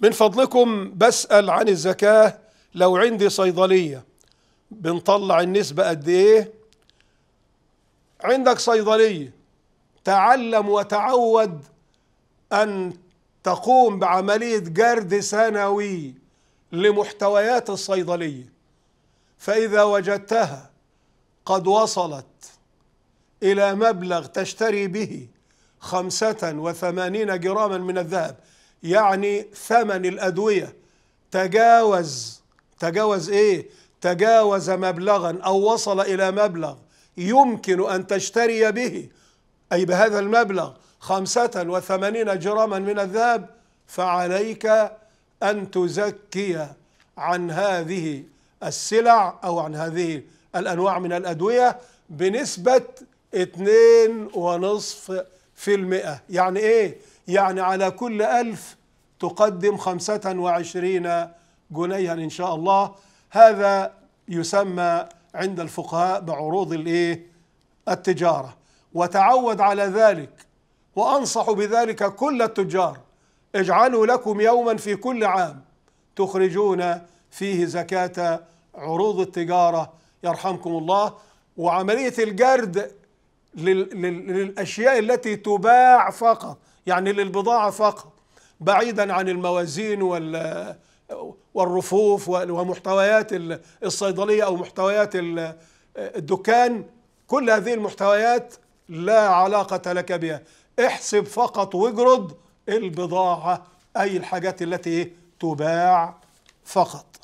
من فضلكم بسأل عن الزكاة لو عندي صيدلية بنطلع النسبة قد إيه؟ عندك صيدلية تعلم وتعود أن تقوم بعملية جرد سنوي لمحتويات الصيدلية فإذا وجدتها قد وصلت إلى مبلغ تشتري به خمسة وثمانين جراما من الذهب يعني ثمن الأدوية تجاوز تجاوز إيه؟ تجاوز مبلغا أو وصل إلى مبلغ يمكن أن تشتري به أي بهذا المبلغ خمسة وثمانين جراما من الذهب فعليك أن تزكي عن هذه السلع أو عن هذه الأنواع من الأدوية بنسبة اتنين ونصف في المئة يعني إيه؟ يعني على كل ألف تقدم خمسة وعشرين جنيها إن شاء الله هذا يسمى عند الفقهاء بعروض الإيه؟ التجارة وتعود على ذلك وأنصح بذلك كل التجار اجعلوا لكم يوما في كل عام تخرجون فيه زكاة عروض التجارة يرحمكم الله وعملية الجرد للأشياء التي تباع فقط يعني للبضاعة فقط بعيدا عن الموازين والرفوف ومحتويات الصيدلية أو محتويات الدكان كل هذه المحتويات لا علاقة لك بها احسب فقط واجرد البضاعة أي الحاجات التي تباع فقط